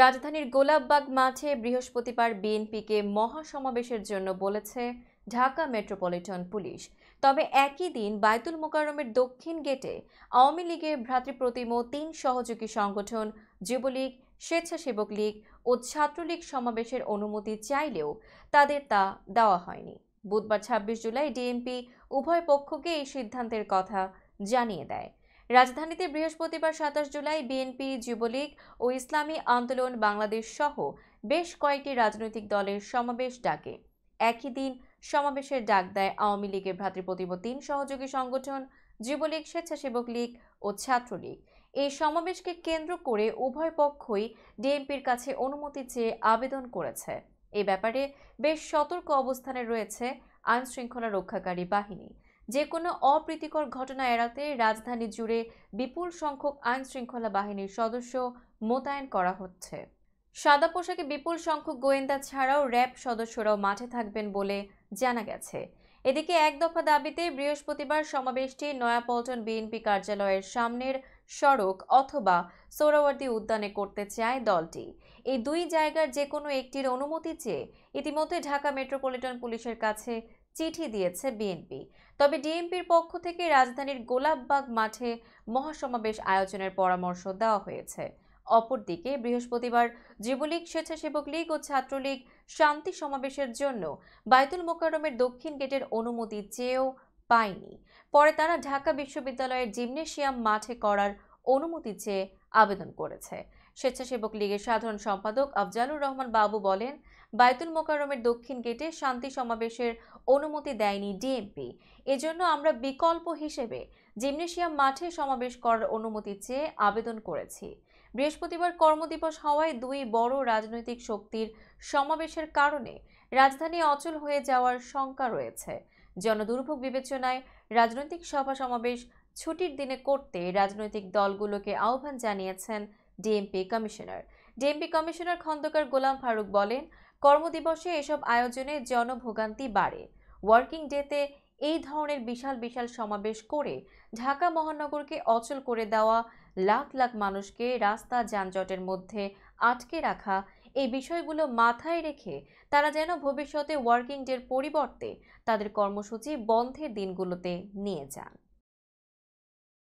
রাজধানীর গোলাপবাগ মাঠে বৃহস্পতিবার বিএনপিকে মহাসমাবেশের জন্য বলেছে ঢাকা মেট্রোপলিটন পুলিশ তবে একই দিন বায়তুল মোকারমের দক্ষিণ গেটে আওয়ামী লীগের ভ্রাতৃপ্রতিম তিন সহযোগী সংগঠন যুবলীগ স্বেচ্ছাসেবক লীগ ও ছাত্রলীগ সমাবেশের অনুমতি চাইলেও তাদের তা দেওয়া হয়নি বুধবার ২৬ জুলাই ডিএমপি উভয় পক্ষকে এই সিদ্ধান্তের কথা জানিয়ে দেয় রাজধানীতে বৃহস্পতিবার সাতাশ জুলাই বিএনপি যুবলীগ ও ইসলামী আন্দোলন বাংলাদেশ সহ বেশ কয়েকটি রাজনৈতিক দলের সমাবেশ ডাকে একই দিন সমাবেশের ডাক দেয় আওয়ামী লীগের ভ্রাতৃপ্রতিম তিন সহযোগী সংগঠন যুবলীগ স্বেচ্ছাসেবক লীগ ও ছাত্রলীগ এই সমাবেশকে কেন্দ্র করে উভয় পক্ষই ডিএমপির কাছে অনুমতি চেয়ে আবেদন করেছে এ ব্যাপারে বেশ সতর্ক অবস্থানে রয়েছে আইনশৃঙ্খলা রক্ষাকারী বাহিনী যে কোনো অপ্রীতিকর ঘটনা এড়াতে রাজধানী জুড়ে বিপুল সংখ্যক আইন শৃঙ্খলা বাহিনীর সদস্য মোতায়েন করা হচ্ছে সাদা পোশাকে বিপুল সংখ্যক গোয়েন্দা ছাড়াও র্যাব সদস্যরাও মাঠে থাকবেন বলে জানা গেছে এদিকে এক দফা দাবিতে বৃহস্পতিবার সমাবেশটি নয়াপল্টন বিএনপি কার্যালয়ের সামনের সড়ক অথবা সোহরাওয়ার্দী উদ্যানে করতে চায় দলটি এই দুই জায়গার যে কোনো একটির অনুমতি চেয়ে ইতিমধ্যে ঢাকা মেট্রোপলিটন পুলিশের কাছে চিঠি দিয়েছে বিএনপি তবে ডিএমপির পক্ষ থেকে রাজধানীর গোলাপবাগ মাঠে মহাসমাবেশ আয়োজনের পরামর্শ দেওয়া হয়েছে অপরদিকে বৃহস্পতিবার যুবলীগ স্বেচ্ছাসেবক লীগ ও ছাত্রলীগ শান্তি সমাবেশের জন্য বায়তুল মোকারমের দক্ষিণ গেটের অনুমতি চেয়েও পায়নি পরে তারা ঢাকা বিশ্ববিদ্যালয়ের জিমনেশিয়াম মাঠে করার অনুমতি চেয়ে আবেদন করেছে স্বেচ্ছাসেবক লীগের সাধারণ সম্পাদক আফজালুর রহমান বাবু বলেন বায়তুল মোকারমের দক্ষিণ গেটে শান্তি সমাবেশের অনুমতি দেয়নি ডিএমপি এজন্য আমরা বিকল্প হিসেবে জিমনেশিয়াম মাঠে সমাবেশ করার অনুমতি চেয়ে আবেদন করেছি বৃহস্পতিবার কর্মদিবস হওয়ায় দুই বড় রাজনৈতিক শক্তির সমাবেশের কারণে রাজধানী অচল হয়ে যাওয়ার শঙ্কা রয়েছে জনদুর্ভোগ বিবেচনায় রাজনৈতিক সভা সমাবেশ ছুটির দিনে করতে রাজনৈতিক দলগুলোকে আহ্বান জানিয়েছেন DMP commissioner DMP commissioner Khandaker Golam Faruk বলেন কর্মদিবসে এসব আয়োজনে জনভোগান্তি বাড়ে ওয়ার্কিং ডেতে এই ধরনের বিশাল বিশাল সমাবেশ করে ঢাকা মহানগরকে অচল করে দেওয়া লাখ লাখ মানুষকে রাস্তা যানজটের মধ্যে আটকে রাখা এই বিষয়গুলো মাথায় রেখে তারা যেন ভবিষ্যতে ওয়ার্কিং ডের পরিবর্তে তাদের কর্মসূচি বন্ধের দিনগুলোতে নিয়ে যান